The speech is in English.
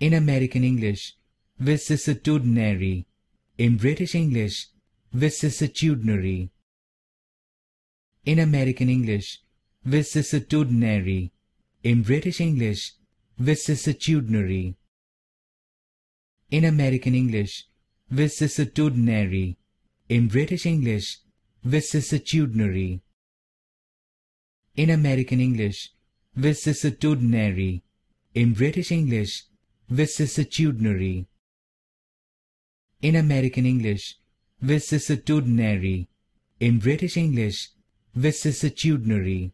in American English, vicissitudinary, in British English, vicissitudinary, in American English, vicissitudinary, in British English, vicissitudinary, in American English, vicissitudinary, in British English, vicissitudinary, in American English, vicissitudinary, in British English, vicissitudinary. In American English, vicissitudinary. In British English, vicissitudinary.